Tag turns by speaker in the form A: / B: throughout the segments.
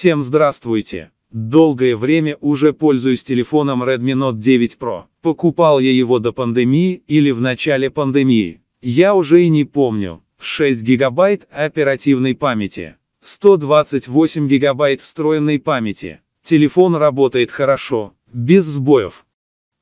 A: Всем здравствуйте! Долгое время уже пользуюсь телефоном Redmi Note 9 Pro. Покупал я его до пандемии или в начале пандемии. Я уже и не помню. 6 гигабайт оперативной памяти. 128 гигабайт встроенной памяти. Телефон работает хорошо, без сбоев.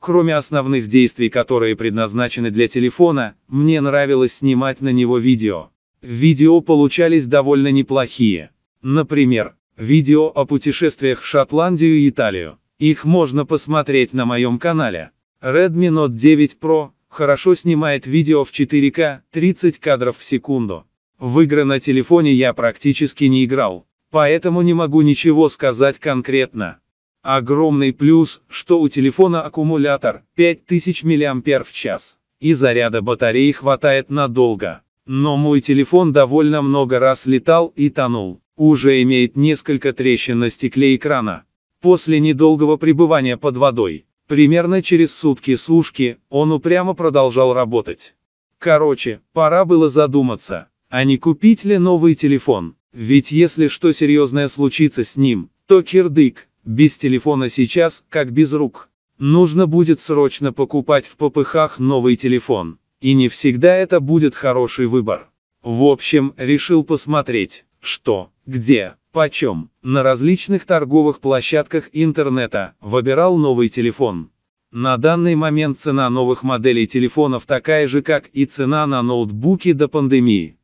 A: Кроме основных действий, которые предназначены для телефона, мне нравилось снимать на него видео. Видео получались довольно неплохие. Например, Видео о путешествиях в Шотландию и Италию. Их можно посмотреть на моем канале. Redmi Note 9 Pro хорошо снимает видео в 4К, 30 кадров в секунду. В игры на телефоне я практически не играл, поэтому не могу ничего сказать конкретно. Огромный плюс, что у телефона аккумулятор 5000 мАч, и заряда батареи хватает надолго. Но мой телефон довольно много раз летал и тонул уже имеет несколько трещин на стекле экрана. После недолгого пребывания под водой, примерно через сутки сушки, он упрямо продолжал работать. Короче, пора было задуматься, а не купить ли новый телефон, ведь если что серьезное случится с ним, то кирдык, без телефона сейчас, как без рук. Нужно будет срочно покупать в ППХ новый телефон, и не всегда это будет хороший выбор. В общем, решил посмотреть, что, где, почем, на различных торговых площадках интернета, выбирал новый телефон. На данный момент цена новых моделей телефонов такая же, как и цена на ноутбуки до пандемии.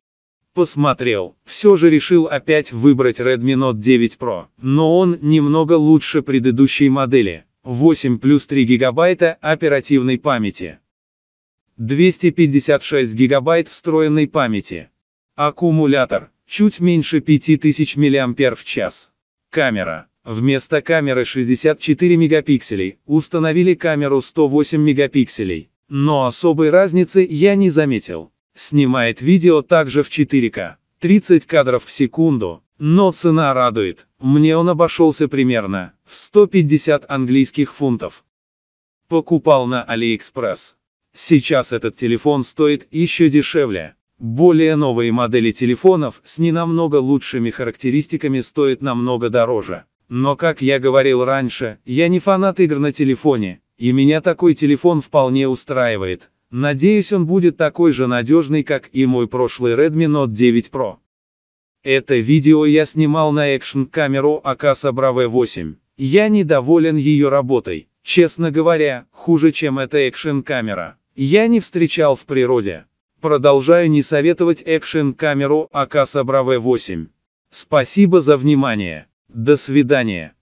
A: Посмотрел, все же решил опять выбрать Redmi Note 9 Pro, но он немного лучше предыдущей модели, 8 плюс 3 гигабайта оперативной памяти. 256 гигабайт встроенной памяти. Аккумулятор Чуть меньше 5000 час. Камера. Вместо камеры 64 мегапикселей, установили камеру 108 мегапикселей. Но особой разницы я не заметил. Снимает видео также в 4К, 30 кадров в секунду, но цена радует. Мне он обошелся примерно в 150 английских фунтов. Покупал на AliExpress. Сейчас этот телефон стоит еще дешевле. Более новые модели телефонов с не намного лучшими характеристиками стоят намного дороже. Но как я говорил раньше, я не фанат игр на телефоне, и меня такой телефон вполне устраивает. Надеюсь он будет такой же надежный, как и мой прошлый Redmi Note 9 Pro. Это видео я снимал на экшн-камеру Akasa а Bravo 8. Я недоволен ее работой. Честно говоря, хуже, чем эта экшен камера Я не встречал в природе. Продолжаю не советовать экшен-камеру Акаса Браве 8. Спасибо за внимание. До свидания.